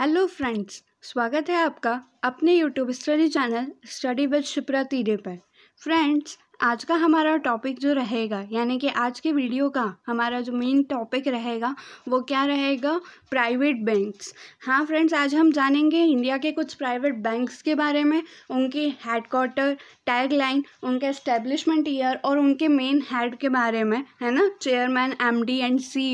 hello friends स्वागत है आपका अपने YouTube study channel study with Shipra तीरे पर फ्रेंड्स आज का हमारा टॉपिक जो रहेगा यानी कि आज के वीडियो का हमारा जो मेन टॉपिक रहेगा वो क्या रहेगा प्राइवेट बैंक्स हाँ फ्रेंड्स आज हम जानेंगे इंडिया के कुछ प्राइवेट बैंक्स के बारे में उनके हेडक्वार्टर टैगलाइन उनके इस्टेब्लिशमेंट ईयर और उनके मेन हेड के बारे में है ना चेयरमैन एम एंड सी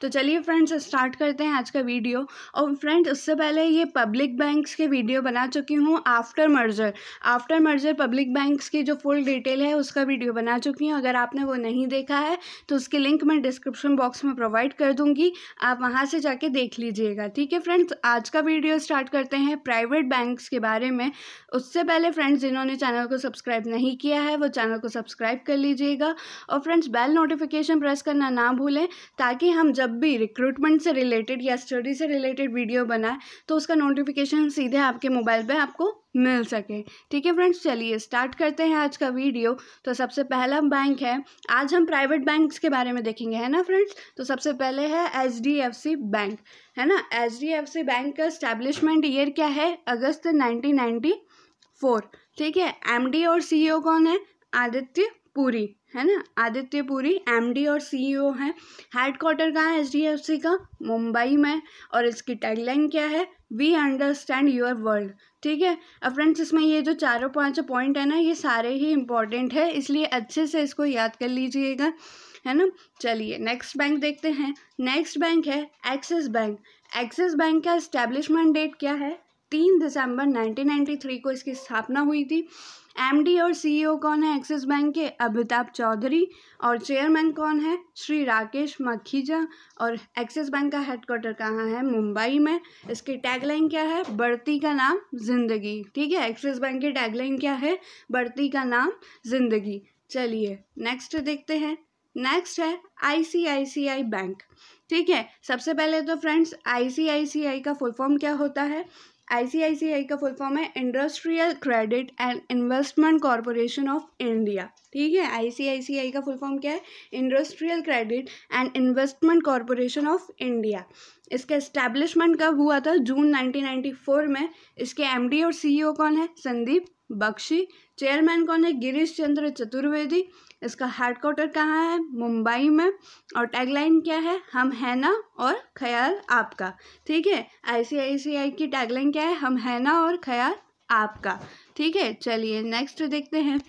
तो चलिए फ्रेंड्स स्टार्ट करते हैं आज का वीडियो और फ्रेंड्स उससे पहले ये पब्लिक बैंक्स के वीडियो बना चुकी हूँ after merger after merger public banks की जो फुल डिटेल है उसका वीडियो बना चुकी हूँ अगर आपने वो नहीं देखा है तो उसकी लिंक मैं डिस्क्रिप्शन बॉक्स में प्रोवाइड कर दूँगी आप वहाँ से जाके देख लीजिएगा ठीक है फ्रेंड्स आज का वीडियो स्टार्ट करते हैं प्राइवेट बैंक्स के बारे में उससे पहले फ्रेंड्स जिन्होंने चैनल को सब्सक्राइब नहीं किया है वो चैनल को सब्सक्राइब कर लीजिएगा और फ्रेंड्स बेल नोटिफिकेशन प्रेस करना ना भूलें ताकि हम जब भी रिक्रूटमेंट से रिलेटेड या स्टडी से रिलेटेड वीडियो बनाए तो उसका नोटिफिकेशन सीधे आपके मोबाइल पर आपको मिल सके ठीक है फ्रेंड्स चलिए स्टार्ट करते हैं आज का वीडियो तो सबसे पहला बैंक है आज हम प्राइवेट बैंक्स के बारे में देखेंगे है ना फ्रेंड्स तो सबसे पहले है H D F C bank है ना H D F C bank का स्टैब्लिशमेंट ईयर क्या है अगस्त नाइनटीन फोर ठीक है एम डी और सी ओ e कौन है आदित्य पुरी है ना आदित्य पुरी एमडी और सीईओ e हैं हेड क्वार्टर कहाँ है एचडीएफसी का मुंबई में और इसकी टैगलाइन क्या है वी अंडरस्टैंड योर वर्ल्ड ठीक है अब फ्रेंड्स इसमें ये जो चारों पांचों पॉइंट है ना ये सारे ही इंपॉर्टेंट है इसलिए अच्छे से इसको याद कर लीजिएगा है ना चलिए नेक्स्ट बैंक देखते हैं नेक्स्ट बैंक है एक्सिस बैंक एक्सिस बैंक का इस्टेब्लिशमेंट डेट क्या है तीन दिसंबर थ्री को इसकी स्थापना हुई थी एमडी और सीईओ e कौन है एक्सिस बैंक के अमिताभ चौधरी और चेयरमैन कौन है श्री राकेश मखीजा और एक्सिस बैंक का हेडक्वार्टर कहाँ है मुंबई में इसकी टैगलाइन क्या है बढ़ती का नाम जिंदगी ठीक है एक्सिस बैंक की टैगलाइन क्या है बढ़ती का नाम जिंदगी चलिए नेक्स्ट देखते हैं नेक्स्ट है आईसीआईसीआई बैंक ठीक है सबसे पहले तो फ्रेंड्स आईसीआईसीआई का फुल फॉर्म क्या होता है आई का फुल फॉर्म है industrial credit and investment corporation of India ठीक है आई का फुल फॉर्म क्या है industrial credit and investment corporation of India इसका इस्टेब्लिशमेंट कब हुआ था जून 1994 में इसके एमडी और सीईओ e कौन है संदीप बख्शी चेयरमैन कौन है गिरीश चंद्र चतुर्वेदी इसका हेड क्वार्टर कहाँ है मुंबई में और टैगलाइन क्या है हम है ना और ख्याल आपका ठीक है आईसीआईसीआई की टैगलाइन क्या है हम है ना और ख्याल आपका ठीक है चलिए नेक्स्ट देखते हैं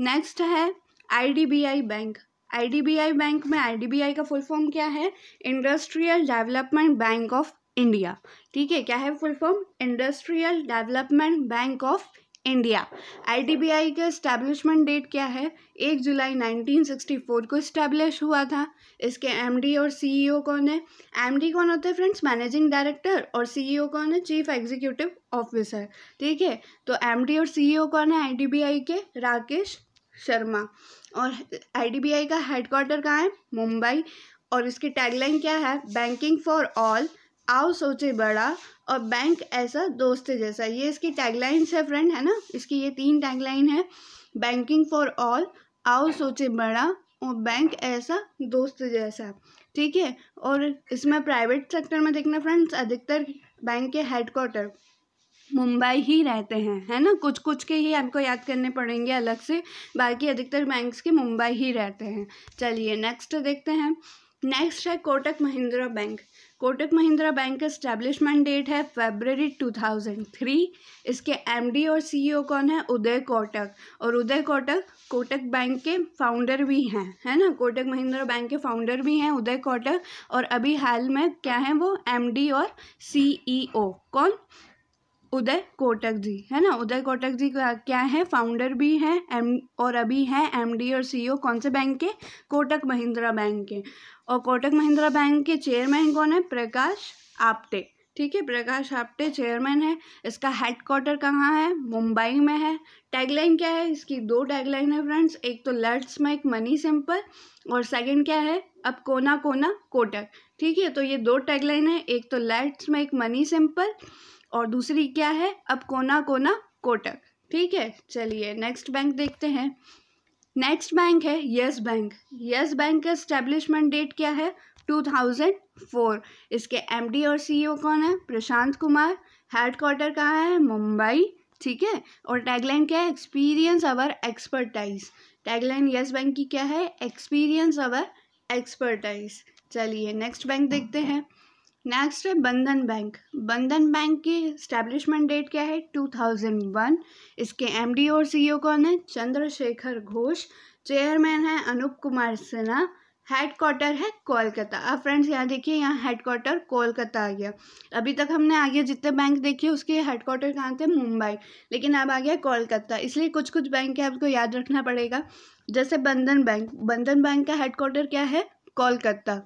नेक्स्ट है आईडीबीआई बैंक आईडीबीआई बैंक में आईडीबीआई का फुल फॉर्म क्या है industrial development bank of India ठीक है क्या है full form industrial development bank of India I का इस्टेब्लिशमेंट डेट क्या है एक जुलाई 1964 को इस्टेब्लिश हुआ था इसके एमडी और सीईओ कौन है एमडी कौन होते हैं फ्रेंड्स मैनेजिंग डायरेक्टर और सीईओ कौन है चीफ एग्जीक्यूटिव ऑफिसर ठीक है तो एमडी और सीईओ कौन है आई के राकेश शर्मा और आई का हेडक्वार्टर कहाँ है मुंबई और इसकी टैगलाइन क्या है बैंकिंग फॉर ऑल आओ सोचे बड़ा और बैंक ऐसा दोस्त जैसा ये इसकी टैगलाइंस है फ्रेंड है ना इसकी ये तीन टैगलाइन है बैंकिंग फॉर ऑल आओ सोचे बड़ा और बैंक ऐसा दोस्त जैसा ठीक है और इसमें प्राइवेट सेक्टर में देखना फ्रेंड्स अधिकतर बैंक के हेडक्वार्टर मुंबई ही रहते हैं है ना कुछ कुछ के ही आपको याद करने पड़ेंगे अलग से बाकी अधिकतर बैंक्स के मुंबई ही रहते हैं चलिए नेक्स्ट देखते हैं नेक्स्ट है कोटक महिंद्रा बैंक कोटक महिंद्रा बैंक का स्टैब्लिशमेंट डेट है फेबररी 2003 इसके एमडी और सीईओ e कौन है उदय कोटक और उदय कोटक कोटक बैंक के फाउंडर भी हैं है ना कोटक महिंद्रा बैंक के फाउंडर भी हैं उदय कोटक और अभी हाल में क्या है वो एमडी और सीईओ e कौन उदय कोटक जी है ना उदय कोटक जी का क्या है फाउंडर भी हैं एम और अभी हैं एमडी और सीईओ e कौन से बैंक के कोटक महिंद्रा बैंक के और कोटक महिंद्रा बैंक के चेयरमैन कौन है प्रकाश आपटे ठीक है प्रकाश आपटे चेयरमैन है इसका हेड क्वार्टर कहाँ है मुंबई में है टैगलाइन क्या है इसकी दो टैगलाइन है फ्रेंड्स एक तो लेट्स में एक मनी सिंपल और सेकंड क्या है अब कोना कोना कोटक ठीक है तो ये दो टैगलाइन है एक तो लेट्स में एक मनी सिंपल और दूसरी क्या है अब कोना कोना कोटक ठीक है चलिए नेक्स्ट बैंक देखते हैं नेक्स्ट बैंक है यस बैंक यस बैंक का स्टैब्लिशमेंट डेट क्या है 2004 इसके एमडी और सीईओ e कौन है प्रशांत कुमार हेड क्वार्टर कहाँ है मुंबई ठीक है और टैगलाइन क्या है experience our expertise tagline Yes bank की क्या है एक्सपीरियंस अवर एक्सपर्टाइज चलिए नेक्स्ट बैंक देखते हैं नेक्स्ट है बंधन बैंक बंधन बैंक की स्टैब्लिशमेंट डेट क्या है 2001 इसके एमडी और सीईओ e कौन है चंद्रशेखर घोष चेयरमैन है अनूप कुमार सिन्हा हेड क्वार्टर है कोलकाता अब फ्रेंड्स यहाँ देखिए यहाँ हेड क्वार्टर कोलकाता आ गया अभी तक हमने आगे जितने बैंक देखे उसके हेड क्वार्टर कहाँ थे मुंबई लेकिन अब आ गया कोलकाता इसलिए कुछ कुछ बैंक है आपको याद रखना पड़ेगा जैसे बंधन बैंक बंधन बैंक का हेड क्वार्टर क्या है कोलकाता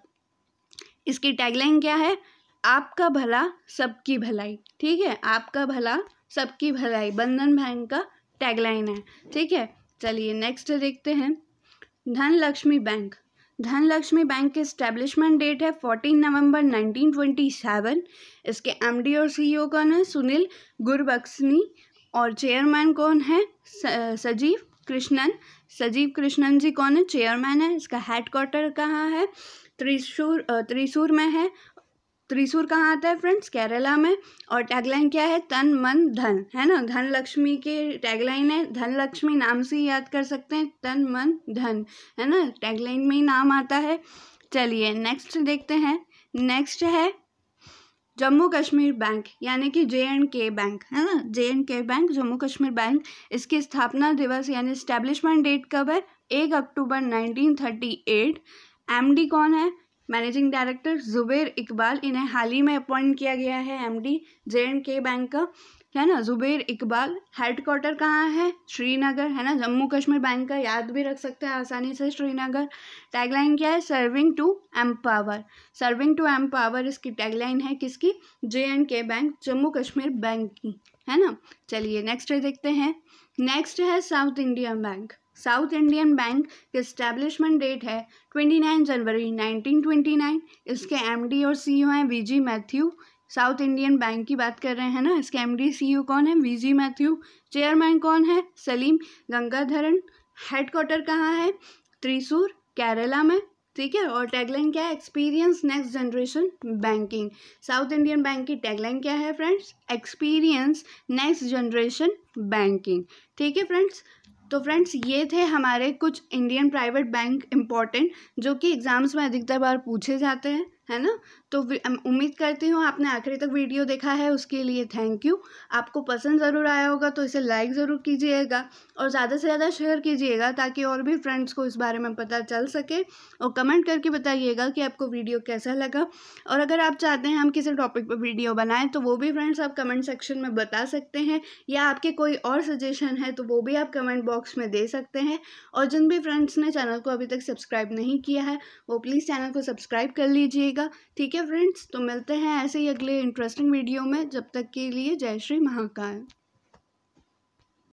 इसकी टैगलाइन क्या है आपका भला सबकी भलाई ठीक है आपका भला सबकी भलाई बंधन बैंक का टैगलाइन है ठीक है चलिए नेक्स्ट देखते हैं धन लक्ष्मी बैंक धन लक्ष्मी बैंक की स्टैब्लिशमेंट डेट है फोर्टीन नवंबर सेवन इसके एमडी और सीईओ e कौन है सुनील गुरबक्सनी और चेयरमैन कौन है सजीव कृष्णन सजीव कृष्णन जी कौन है चेयरमैन है इसका हेड क्वार्टर कहाँ है त्रिशूर त्रिशूर में है त्रिशूर कहाँ आता है फ्रेंड्स केरला में और टैगलाइन क्या है तन मन धन है ना धन लक्ष्मी के टैगलाइन है धन लक्ष्मी नाम से याद कर सकते हैं तन मन धन है ना टैगलाइन में ही नाम आता है चलिए नेक्स्ट देखते हैं नेक्स्ट है जम्मू कश्मीर बैंक यानी कि जे एंड के बैंक है ना J and K bank Jammu Kashmir bank इसकी स्थापना दिवस यानी स्टैब्लिशमेंट डेट कब है एक अक्टूबर एट एमडी कौन है मैनेजिंग डायरेक्टर ज़ुबेर इकबाल इन्हें हाल ही में अपॉइंट किया गया है MD J and K bank का है ना ज़ुबेर इकबाल हेड क्वार्टर कहाँ है श्रीनगर है ना जम्मू कश्मीर बैंक का याद भी रख सकते हैं आसानी से श्रीनगर टैगलाइन क्या है serving to empower serving to empower इसकी टैगलाइन है किसकी J and K bank Jammu Kashmir bank की है ना चलिए नेक्स्ट देखते हैं नेक्स्ट है South Indian bank South Indian bank की स्टैब्लिशमेंट डेट है ट्वेंटी नाइन जनवरी नाइनटीन ट्वेंटी नाइन इसके एम डी और सी ओ e हैं V G Mathew South Indian bank की बात कर रहे हैं ना इसके एम डी सी ओ कौन है वी जी मैथ्यू चेयरमैन कौन है सलीम गंगाधरन क्वार्टर कहाँ है त्रिशूर केरला में ठीक है और टैगलाइन क्या है experience next generation banking South Indian bank की टैगलाइन क्या है friends experience next generation banking ठीक है फ्रेंड्स तो फ्रेंड्स ये थे हमारे कुछ इंडियन प्राइवेट बैंक इम्पॉर्टेंट जो कि एग्ज़ाम्स में अधिकतर बार पूछे जाते हैं है ना तो उम्मीद करती हूँ आपने आखिरी तक वीडियो देखा है उसके लिए थैंक यू आपको पसंद ज़रूर आया होगा तो इसे लाइक ज़रूर कीजिएगा और ज़्यादा से ज़्यादा शेयर कीजिएगा ताकि और भी फ्रेंड्स को इस बारे में पता चल सके और कमेंट करके बताइएगा कि आपको वीडियो कैसा लगा और अगर आप चाहते हैं हम किसी टॉपिक पर वीडियो बनाएँ तो वो भी फ्रेंड्स आप कमेंट सेक्शन में बता सकते हैं या आपके कोई और सजेशन है तो वो भी आप कमेंट बॉक्स में दे सकते हैं और जिन भी फ्रेंड्स ने चैनल को अभी तक सब्सक्राइब नहीं किया है वो प्लीज़ चैनल को सब्सक्राइब कर लीजिएगा ठीक है है फ्रेंड्स तो मिलते हैं ऐसे ही अगले इंटरेस्टिंग वीडियो में जब तक के लिए जय श्री महाकाल